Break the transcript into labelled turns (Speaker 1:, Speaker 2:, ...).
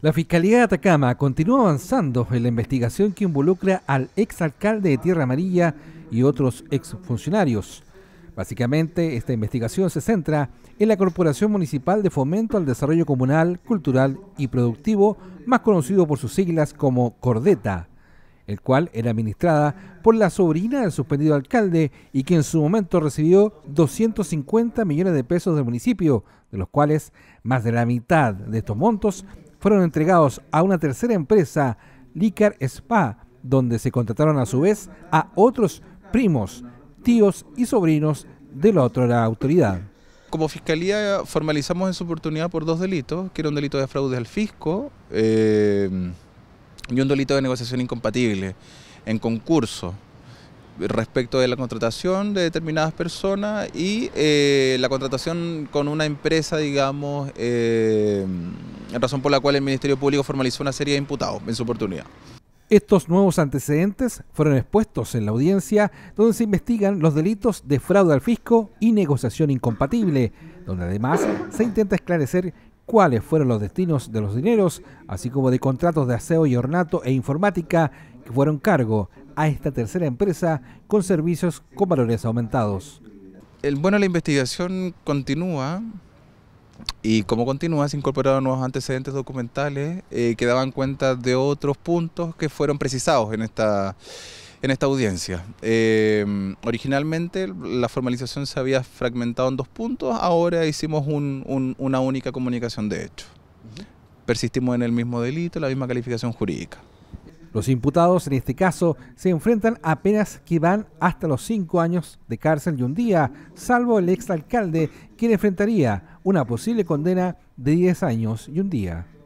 Speaker 1: La Fiscalía de Atacama continúa avanzando en la investigación que involucra al exalcalde de Tierra Amarilla y otros exfuncionarios. Básicamente, esta investigación se centra en la Corporación Municipal de Fomento al Desarrollo Comunal, Cultural y Productivo, más conocido por sus siglas como Cordeta, el cual era administrada por la sobrina del suspendido alcalde y que en su momento recibió 250 millones de pesos del municipio, de los cuales más de la mitad de estos montos fueron entregados a una tercera empresa, Licar Spa, donde se contrataron a su vez a otros primos, tíos y sobrinos de la otra
Speaker 2: autoridad. Como fiscalía formalizamos en su oportunidad por dos delitos, que era un delito de fraude al fisco eh, y un delito de negociación incompatible en concurso respecto de la contratación de determinadas personas y eh, la contratación con una empresa, digamos, eh, razón por la cual el Ministerio Público formalizó una serie de imputados en su oportunidad.
Speaker 1: Estos nuevos antecedentes fueron expuestos en la audiencia donde se investigan los delitos de fraude al fisco y negociación incompatible, donde además se intenta esclarecer cuáles fueron los destinos de los dineros, así como de contratos de aseo y ornato e informática que fueron cargo a esta tercera empresa con servicios con valores aumentados.
Speaker 2: El, bueno, la investigación continúa y como continúa, se incorporaron nuevos antecedentes documentales eh, que daban cuenta de otros puntos que fueron precisados en esta, en esta audiencia. Eh, originalmente la formalización se había fragmentado en dos puntos, ahora hicimos una única comunicación de hecho. Persistimos en el mismo delito, la misma calificación jurídica. Los imputados en este caso
Speaker 1: se enfrentan apenas que van hasta los cinco años de cárcel y un día, salvo el exalcalde, quien enfrentaría una posible condena de 10 años y un día.